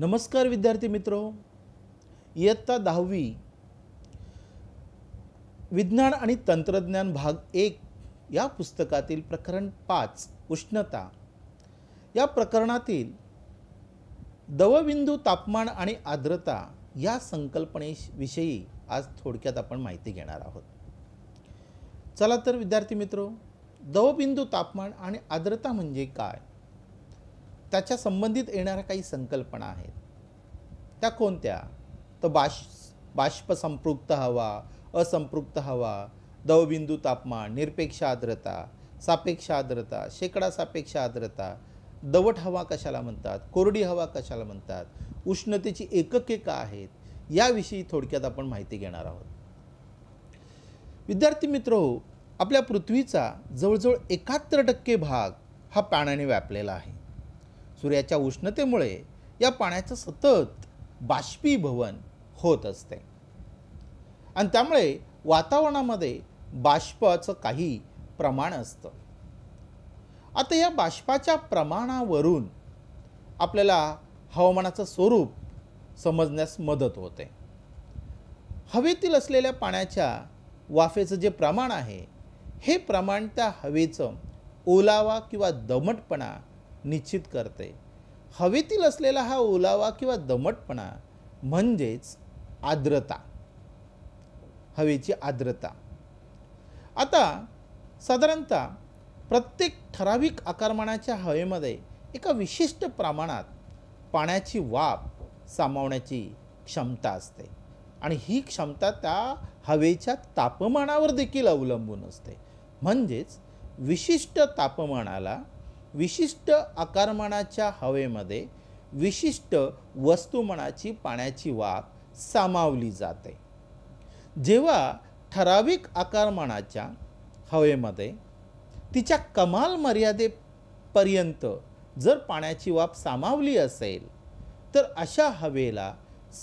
नमस्कार विद्यार्थी मित्रो इयत्ता दहावी विज्ञान आणि तंत्रज्ञान भाग एक या पुस्तकातील प्रकरण पाच उष्णता या प्रकरणातील दवबिंदू तापमान आणि आर्द्रता या संकल्पनेविषयी आज थोडक्यात आपण माहिती घेणार आहोत चला तर विद्यार्थी मित्रो दवबिंदू तापमान आणि आर्द्रता म्हणजे काय त्याच्या संबंधित येणाऱ्या काही संकल्पना आहेत त्या कोणत्या तर बाष बाष्प संपृक्त हवा असंपृक्त हवा दवबिंदू तापमान निरपेक्ष आर्द्रता सापेक्ष आर्द्रता शेकडा सापेक्ष आर्द्रता दवट हवा कशाला म्हणतात कोरडी हवा कशाला म्हणतात उष्णतेची एकके का आहेत याविषयी थोडक्यात आपण माहिती घेणार आहोत विद्यार्थी मित्र आपल्या पृथ्वीचा जवळजवळ एकाहत्तर टक्के भाग हा पाण्याने व्यापलेला आहे सूर्याच्या उष्णतेमुळे या पाण्याचं सतत बाष्पीभवन होत असते आणि त्यामुळे वातावरणामध्ये बाष्पाचं काही प्रमाण असतं आता या बाष्पाच्या प्रमाणावरून आपल्याला हवामानाचं स्वरूप समजण्यास मदत होते हवेतील असलेल्या पाण्याच्या वाफेचं जे प्रमाण आहे हे प्रमाण त्या हवेचं ओलावा किंवा दमटपणा निश्चित करते हवेतील असलेला हा ओलावा किंवा दमटपणा म्हणजेच आर्द्रता हवेची आर्द्रता आता साधारणतः प्रत्येक ठराविक आकारमानाच्या हवेमध्ये एका विशिष्ट प्रमाणात पाण्याची वाफ सामावण्याची क्षमता असते आणि ही क्षमता त्या हवेच्या तापमानावर देखील अवलंबून असते म्हणजेच विशिष्ट तापमानाला विशिष्ट आकारमानाच्या हवेमध्ये विशिष्ट वस्तुमानाची पाण्याची वाफ सामावली जाते जेव्हा ठराविक आकारमानाच्या हवेमध्ये तिच्या कमाल मर्यादेपर्यंत जर पाण्याची वाफ सामावली असेल तर अशा हवेला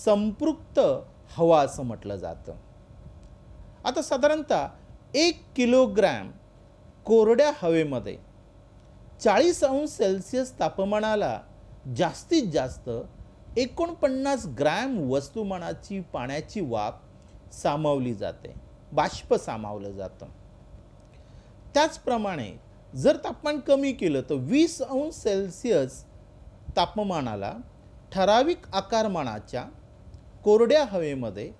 संपृक्त हवा असं म्हटलं जातं आता साधारणतः एक किलोग्रॅम कोरड्या हवेमध्ये चाळीस अंश सेल्सिअस तापमानाला जास्तीत जास्त एकोणपन्नास ग्रॅम वस्तुमानाची पाण्याची वाफ सामावली जाते बाष्प सामावलं जातं त्याचप्रमाणे जर तापमान कमी केलं तर वीस अंश सेल्सिअस तापमानाला ठराविक आकारमानाच्या कोरड्या हवेमध्ये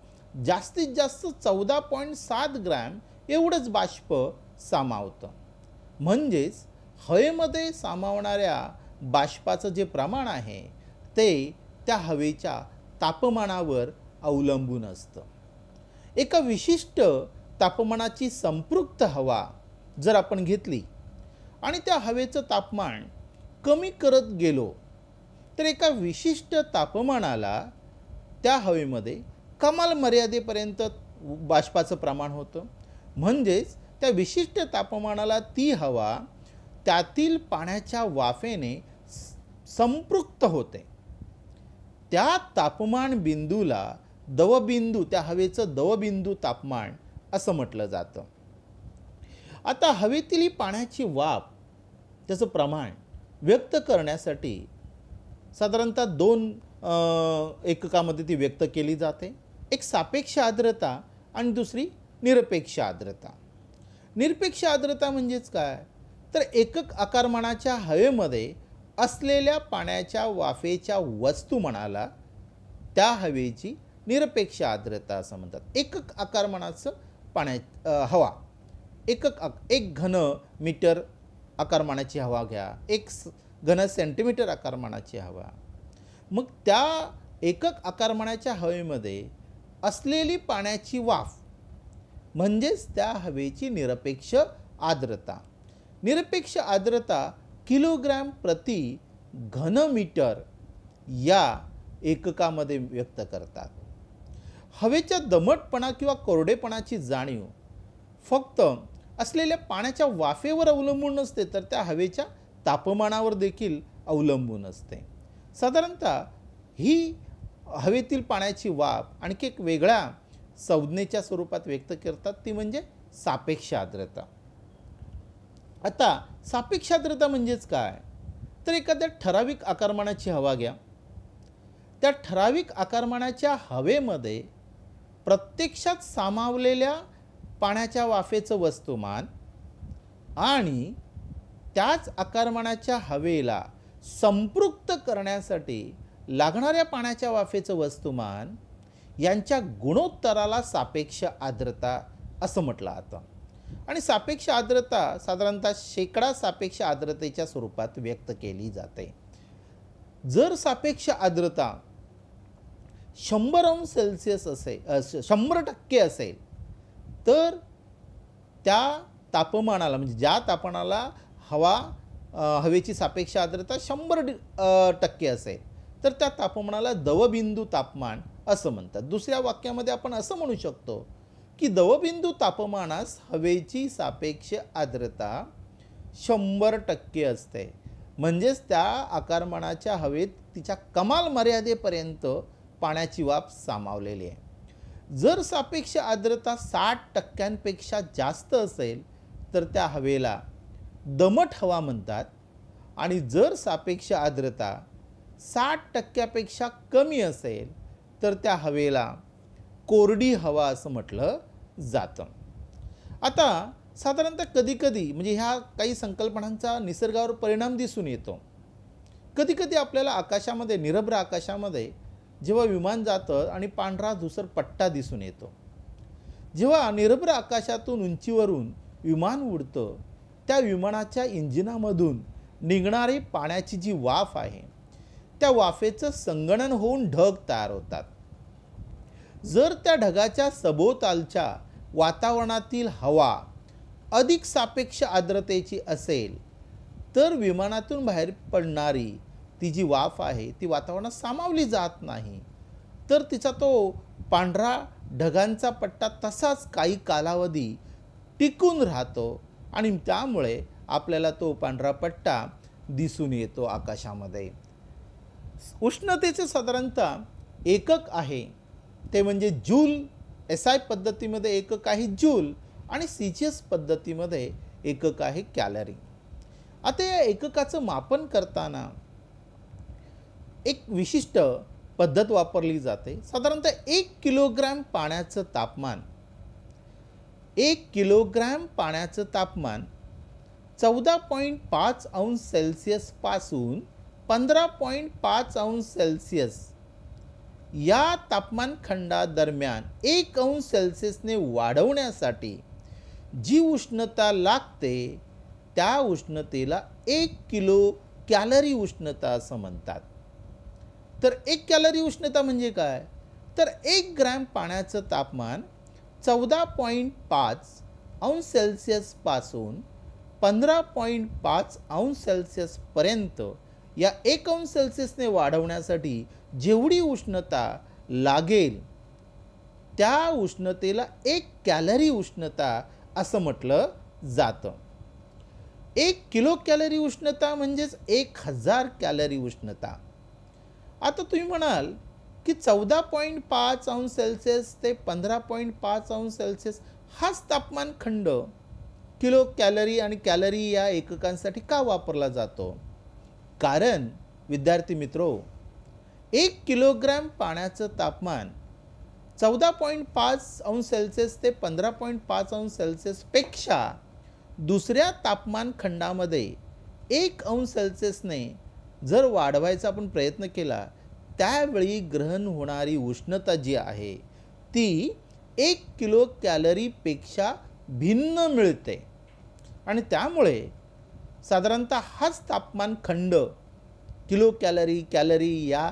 जास्तीत जास्त चौदा पॉईंट सात ग्रॅम एवढंच बाष्प सामावतं म्हणजेच हवेमध्ये सामावणाऱ्या बाष्पाचं जे प्रमाण आहे ते त्या हवेच्या तापमानावर अवलंबून असतं एका विशिष्ट तापमानाची संपृक्त हवा जर आपण घेतली आणि त्या हवेचं तापमान कमी करत गेलो तर एका विशिष्ट तापमानाला त्या हवेमध्ये कमाल मर्यादेपर्यंत बाष्पाचं प्रमाण होतं म्हणजेच त्या विशिष्ट तापमानाला ती हवा त्यातील पाण्याच्या वाफेने संपृक्त होते त्या तापमान बिंदूला दवबिंदू त्या हवेचं दवबिंदू तापमान असं म्हटलं जातं आता हवेतील पाण्याची वाफ त्याचं प्रमाण व्यक्त करण्यासाठी साधारणतः दोन एककामध्ये ती व्यक्त केली जाते एक सापेक्ष आर्द्रता आणि दुसरी निरपेक्ष आर्द्रता निरपेक्ष आर्द्रता म्हणजेच काय तर एकक आकारमानाच्या हवेमध्ये असलेल्या पाण्याच्या वाफेच्या म्हणाला त्या हवेची निरपेक्ष आर्द्रता असं म्हणतात एकक आकारमानाचं पाण्या हवा एकक आक एक घन मीटर आकारमानाची हवा घ्या एक घन सेंटीमीटर आकारमानाची हवा मग त्या एकक आकारमानाच्या हवेमध्ये असलेली पाण्याची वाफ म्हणजेच त्या हवेची निरपेक्ष आर्द्रता निरपेक्ष आर्द्रता किलोग्रॅम प्रति घनमीटर या एककामध्ये व्यक्त करतात हवेच्या दमटपणा किंवा कोरडेपणाची जाणीव फक्त असलेल्या पाण्याच्या वाफेवर अवलंबून नसते तर त्या हवेच्या तापमानावर देखील अवलंबून असते साधारणतः ही हवेतील पाण्याची वाफ आणखी एक वेगळ्या संज्ञेच्या स्वरूपात व्यक्त करतात ती म्हणजे सापेक्ष आर्द्रता आता सापेक्ष आर्द्रता म्हणजेच काय तर एखाद्या ठराविक आकारमानाची हवा घ्या त्या ठराविक आकारमानाच्या हवेमध्ये प्रत्यक्षात सामावलेल्या पाण्याच्या वाफेचं वस्तुमान आणि त्याच आकारमानाच्या हवेला संपृक्त करण्यासाठी लागणाऱ्या पाण्याच्या वाफेचं वस्तुमान यांच्या गुणोत्तराला सापेक्ष आर्द्रता असं म्हटलं जातं आणि सापेक्ष आर्द्रता साधारणतः शेकडा सापेक्ष आर्द्रतेच्या स्वरूपात व्यक्त केली जाते जर सापेक्ष आर्द्रता शंभर अंश सेल्सिअस असेल शंभर टक्के असेल तर त्या तापमानाला म्हणजे ज्या तापमानाला हवा हवेची सापेक्ष आर्द्रता शंभर टक्के असेल तर त्या तापमानाला दवबिंदू तापमान असं म्हणतात दुसऱ्या वाक्यामध्ये आपण असं म्हणू शकतो की दवबिंदू तापमानास हवेची सापेक्ष आर्द्रता शंभर टक्के असते म्हणजेच त्या आकारमानाच्या हवेत तिच्या कमाल मर्यादेपर्यंत पाण्याची वाफ सामावलेली आहे जर सापेक्ष आर्द्रता साठ टक्क्यांपेक्षा जास्त असेल तर त्या हवेला दमट हवा म्हणतात आणि जर सापेक्ष आर्द्रता साठ टक्क्यापेक्षा कमी असेल तर त्या हवेला कोरडी हवा असं म्हटलं जातं आता साधारणतः कधीकधी म्हणजे ह्या काही संकल्पनांचा निसर्गावर परिणाम दिसून येतो कधीकधी आपल्याला आकाशामध्ये निरभ्र आकाशामध्ये जेव्हा विमान जातं आणि पांढरा धुसर पट्टा दिसून येतो जेव्हा निरभ्र आकाशातून उंचीवरून विमान उडतं त्या विमानाच्या इंजिनामधून निघणारी पाण्याची जी वाफ आहे त्या वाफेचं संगणन होऊन ढग तयार होतात जर त्या ढगाच्या सभोवतालच्या वातावरणातील हवा अधिक सापेक्ष आर्द्रतेची असेल तर विमानातून बाहेर पडणारी ती जी वाफ आहे ती वातावरणात सामावली जात नाही तर तिचा तो पांढरा ढगांचा पट्टा तसाच काही कालावधी टिकून राहतो आणि त्यामुळे आपल्याला तो पांढरा पट्टा दिसून येतो आकाशामध्ये उष्णतेचे साधारणतः एकक आहे ते म्हणजे जूल एस आय पद्धतीमध्ये एकक आहे जूल आणि सी जी एस पद्धतीमध्ये एकक आहे कॅलरी आता या एककाचं मापन करताना एक विशिष्ट पद्धत वापरली जाते साधारणतः एक किलोग्रॅम पाण्याचं तापमान एक किलोग्रॅम पाण्याचं तापमान चौदा पॉईंट पाच अंश सेल्सिअसपासून पंधरा पॉईंट पाच अंश सेल्सिअस या तापमान तापमानखंडादरम्यान एक अंश सेल्सिअसने वाढवण्यासाठी जी उष्णता लागते त्या उष्णतेला एक किलो कॅलरी उष्णता असं म्हणतात तर एक कॅलरी उष्णता म्हणजे काय तर एक ग्रॅम पाण्याचं तापमान चौदा पॉईंट पाच अंश सेल्सिअसपासून पंधरा पॉईंट पाच अंश सेल्सिअसपर्यंत या एक अंश सेल्सिअसने वाढवण्यासाठी जेवढी उष्णता लागेल त्या उष्णतेला एक कॅलरी उष्णता असं म्हटलं जातं एक किलो कॅलरी उष्णता म्हणजेच एक हजार कॅलरी उष्णता आता तुम्ही म्हणाल की चौदा पॉईंट पाच अंश सेल्सिअस ते पंधरा पॉईंट पाच अंश सेल्सिअस हाच तापमान खंड किलो कॅलरी आणि कॅलरी या एककांसाठी का वापरला जातो कारण विद्यार्थी मित्रो एक किलोग्रॅम पाण्याचं तापमान चौदा पॉईंट पाच अंश सेल्सिअस ते पंधरा पॉईंट पाच अंश सेल्सिअसपेक्षा दुसऱ्या तापमान खंडामध्ये एक अंश सेल्सिअसने जर वाढवायचा आपण प्रयत्न केला त्यावेळी ग्रहण होणारी उष्णता जी आहे ती एक किलो कॅलरीपेक्षा भिन्न मिळते आणि त्यामुळे साधारणतः हाच तापमान खंड किलो कॅलरी कॅलरी या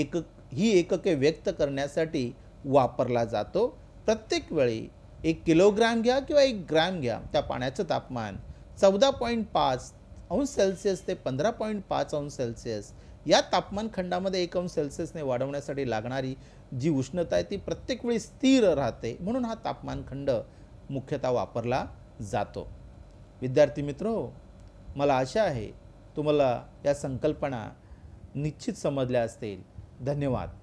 एक ही एकके व्यक्त करण्यासाठी वापरला जातो प्रत्येक वेळी एक किलोग्रॅम घ्या किंवा एक ग्रॅम घ्या त्या पाण्याचं तापमान चौदा पॉईंट पाच अंश सेल्सिअस ते पंधरा पॉईंट पाच अंश सेल्सिअस या तापमान खंडामध्ये एक अंश सेल्सिअसने वाढवण्यासाठी लागणारी जी उष्णता आहे ती प्रत्येक वेळी स्थिर राहते म्हणून हा तापमान खंड मुख्यतः वापरला जातो विद्यार्थी मित्रो मला आशा आहे तुम्हाला या संकल्पना निश्चित समजल्या असतील धन्यवाद